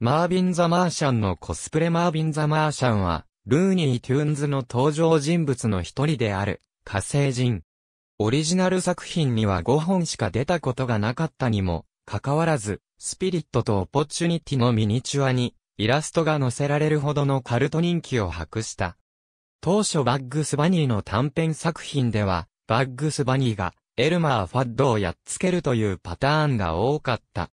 マービン・ザ・マーシャンのコスプレマービン・ザ・マーシャンは、ルーニー・トゥーンズの登場人物の一人である、火星人。オリジナル作品には5本しか出たことがなかったにも、かかわらず、スピリットとオポチュニティのミニチュアに、イラストが載せられるほどのカルト人気を博した。当初バッグスバニーの短編作品では、バッグスバニーがエルマー・ファッドをやっつけるというパターンが多かった。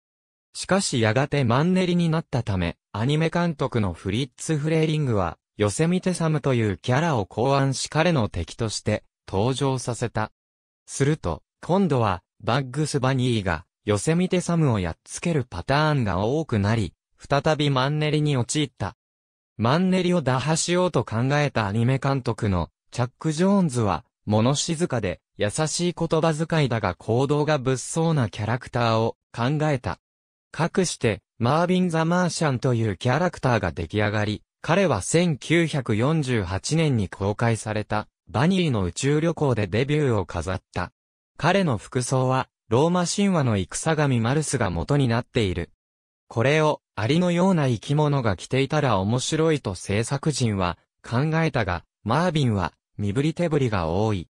しかしやがてマンネリになったため、アニメ監督のフリッツ・フレーリングは、ヨセミテサムというキャラを考案し彼の敵として登場させた。すると、今度は、バッグス・バニーが、ヨセミテサムをやっつけるパターンが多くなり、再びマンネリに陥った。マンネリを打破しようと考えたアニメ監督のチャック・ジョーンズは、物静かで優しい言葉遣いだが行動が物騒なキャラクターを考えた。かくして、マービン・ザ・マーシャンというキャラクターが出来上がり、彼は1948年に公開された、バニーの宇宙旅行でデビューを飾った。彼の服装は、ローマ神話の戦神マルスが元になっている。これを、アリのような生き物が着ていたら面白いと制作人は考えたが、マービンは身振り手振りが多い。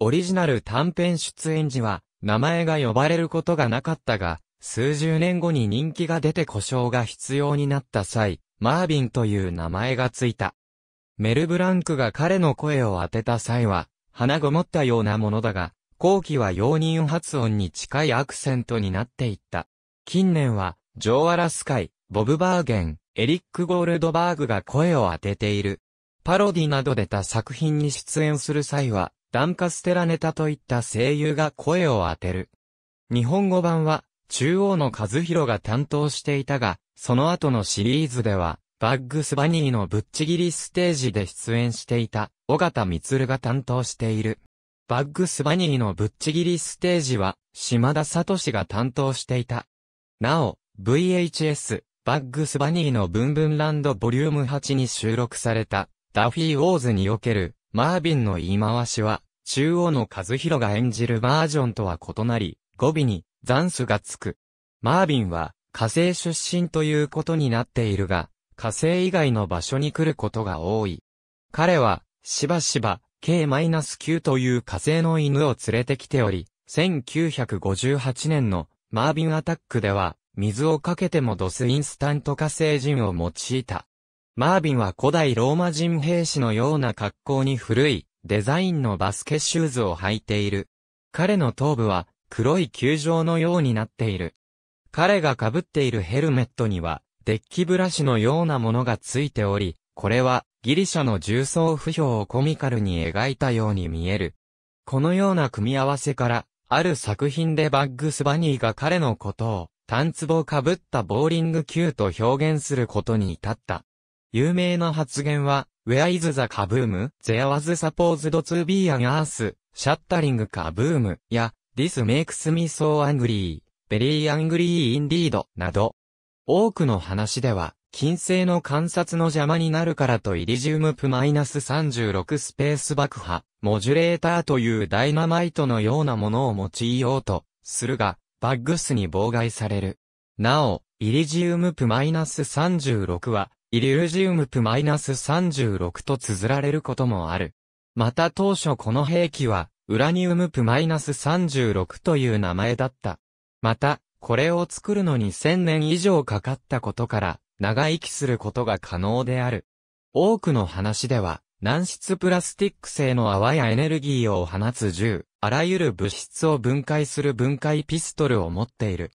オリジナル短編出演時は名前が呼ばれることがなかったが、数十年後に人気が出て故障が必要になった際、マービンという名前がついた。メルブランクが彼の声を当てた際は、鼻ごもったようなものだが、後期は容認発音に近いアクセントになっていった。近年は、ジョー・アラスカイ、ボブ・バーゲン、エリック・ゴールドバーグが声を当てている。パロディなど出た作品に出演する際は、ダンカステラネタといった声優が声を当てる。日本語版は、中央の和弘が担当していたが、その後のシリーズでは、バッグスバニーのぶっちぎりステージで出演していた、尾形光が担当している。バッグスバニーのぶっちぎりステージは、島田聡が担当していた。なお、VHS、バッグスバニーのブンブンランドボリューム8に収録された、ダフィー・ウォーズにおける、マービンの言い回しは、中央の和弘が演じるバージョンとは異なり、語尾に、残数がつく。マービンは火星出身ということになっているが、火星以外の場所に来ることが多い。彼は、しばしば、K-9 という火星の犬を連れてきており、1958年のマービンアタックでは、水をかけてもドスインスタント火星人を用いた。マービンは古代ローマ人兵士のような格好に古いデザインのバスケシューズを履いている。彼の頭部は黒い球状のようになっている。彼が被っているヘルメットには、デッキブラシのようなものがついており、これはギリシャの重層不評をコミカルに描いたように見える。このような組み合わせから、ある作品でバッグスバニーが彼のことを、単壺をかぶったボーリング球と表現することに至った。有名な発言は、Where is the kaboom? There was supposed to be an earth, shattering kaboom や This makes me so angry, very angry indeed など、多くの話では、金星の観察の邪魔になるからとイリジウムプマ -36 スペース爆破、モジュレーターというダイナマイトのようなものを用いようとするが、バッグスに妨害される。なお、イリジウムプマイナス -36 は、イリュージウムプマイナス -36 と綴られることもある。また当初この兵器は、ウラニウムプマイナス -36 という名前だった。また、これを作るのに1000年以上かかったことから、長生きすることが可能である。多くの話では、軟質プラスティック製の泡やエネルギーを放つ銃、あらゆる物質を分解する分解ピストルを持っている。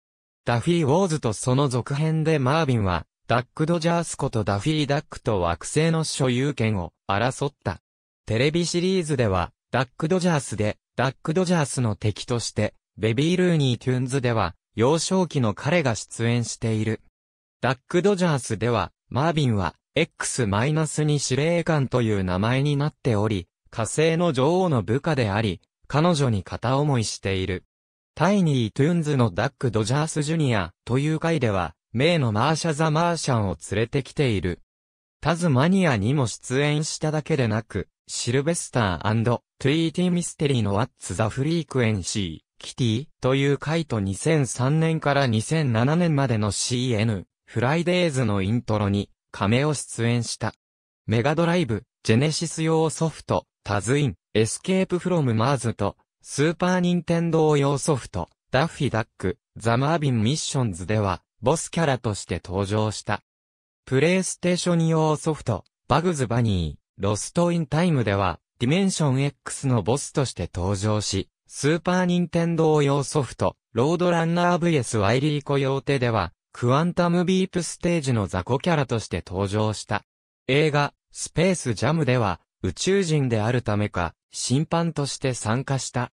ダフィー・ウォーズとその続編でマービンは、ダック・ドジャースことダフィー・ダックと惑星の所有権を争った。テレビシリーズでは、ダックドジャースで、ダックドジャースの敵として、ベビー・ルーニー・トゥーンズでは、幼少期の彼が出演している。ダックドジャースでは、マービンは、X-2 司令官という名前になっており、火星の女王の部下であり、彼女に片思いしている。タイニー・トゥーンズのダック・ドジャース・ジュニアという回では、名のマーシャ・ザ・マーシャンを連れてきている。タズマニアにも出演しただけでなく、シルベスタートゥイーティミステリーのワッツ・ザ・フリークエンシー。キティという回と2003年から2007年までの CN、フライデーズのイントロに、亀を出演した。メガドライブ、ジェネシス用ソフト、タズイン、エスケープフロムマーズと、スーパーニンテンドー用ソフト、ダッフィダック、ザマービンミッションズでは、ボスキャラとして登場した。プレイステーション用ソフト、バグズバニー、ロストインタイムでは、ディメンション X のボスとして登場し、スーパーニンテンドー用ソフト、ロードランナー VS ワイリーコ用手では、クアンタムビープステージの雑魚キャラとして登場した。映画、スペースジャムでは、宇宙人であるためか、審判として参加した。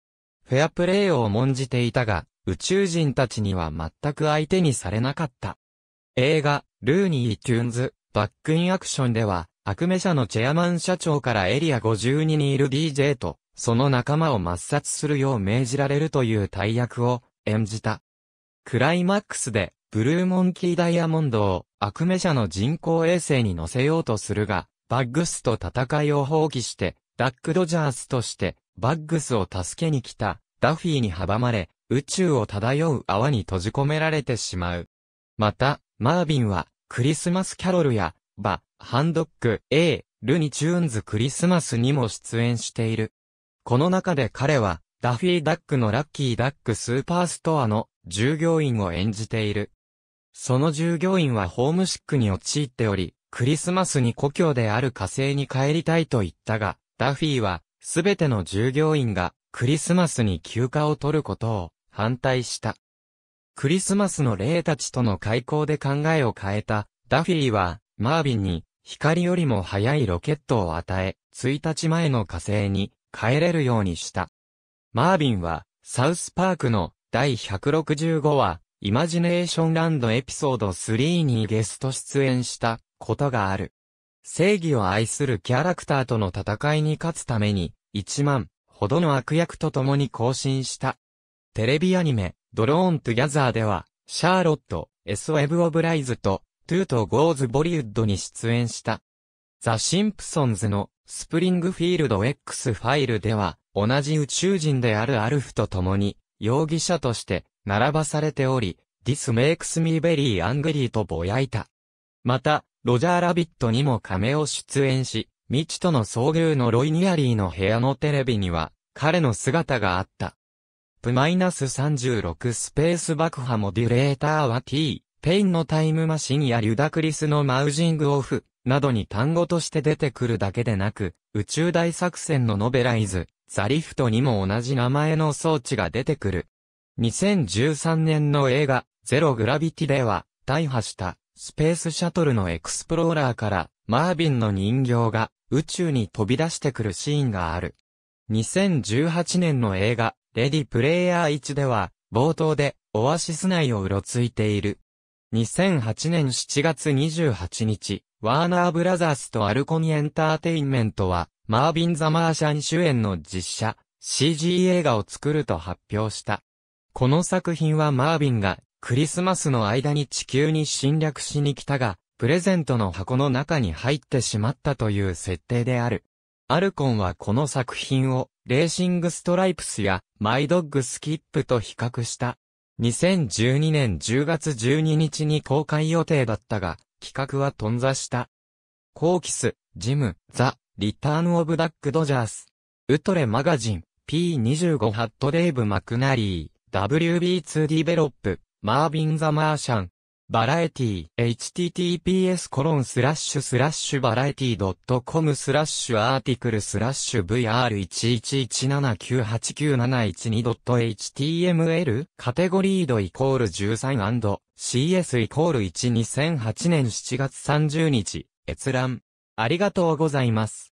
フェアプレーを重んじていたが、宇宙人たちには全く相手にされなかった。映画、ルーニー・トゥーンズ、バック・イン・アクションでは、アクメ社のチェアマン社長からエリア52にいる DJ と、その仲間を抹殺するよう命じられるという大役を演じた。クライマックスで、ブルーモンキーダイヤモンドをアクメ社の人工衛星に乗せようとするが、バッグスと戦いを放棄して、ダック・ドジャースとして、バッグスを助けに来た、ダフィーに阻まれ、宇宙を漂う泡に閉じ込められてしまう。また、マービンは、クリスマスキャロルや、バ、ハンドック、A、ルニチューンズクリスマスにも出演している。この中で彼は、ダフィー・ダックのラッキー・ダックスーパーストアの従業員を演じている。その従業員はホームシックに陥っており、クリスマスに故郷である火星に帰りたいと言ったが、ダフィーは、すべての従業員がクリスマスに休暇を取ることを反対した。クリスマスの霊たちとの開口で考えを変えた、ダフィーは、マービンに、光よりも速いロケットを与え、1日前の火星に帰れるようにした。マービンは、サウスパークの第165話、イマジネーションランドエピソード3にゲスト出演したことがある。正義を愛するキャラクターとの戦いに勝つために、1万ほどの悪役と共に行進した。テレビアニメ、ドローントゥギャザーでは、シャーロット、エスウェブ・オブ・ライズと、トゥーとゴーズ・ボリウッドに出演した。ザ・シンプソンズのスプリングフィールド X ファイルでは、同じ宇宙人であるアルフと共に、容疑者として、並ばされており、This makes me very angry とぼやいた。また、ロジャーラビットにも亀を出演し、未知との遭遇のロイニアリーの部屋のテレビには、彼の姿があった。ス3 6スペース爆破モデュレーターは T、ペインのタイムマシンやリュダクリスのマウジングオフなどに単語として出てくるだけでなく、宇宙大作戦のノベライズ、ザリフトにも同じ名前の装置が出てくる。2013年の映画、ゼログラビティでは、大破したスペースシャトルのエクスプローラーから、マービンの人形が宇宙に飛び出してくるシーンがある。2018年の映画、レディプレイヤー1では、冒頭で、オアシス内をうろついている。2008年7月28日、ワーナーブラザースとアルコニエンターテインメントは、マービン・ザ・マーシャン主演の実写、CG 映画を作ると発表した。この作品はマービンが、クリスマスの間に地球に侵略しに来たが、プレゼントの箱の中に入ってしまったという設定である。アルコンはこの作品を、レーシングストライプスや、マイドッグスキップと比較した。2012年10月12日に公開予定だったが、企画は頓挫した。コーキス、ジム、ザ、リターンオブダックドジャース、ウトレマガジン、P25 ハットデイブ・マクナリー、WB2 ディベロップ、マービン・ザ・マーシャン、バラエティ、https コロンスラッシュスラッシュバラエティ .com スラッシュアーティクルスラッシュ VR11179899712.html カテゴリードイコール 13&CS イコール1 2008年7月30日閲覧ありがとうございます。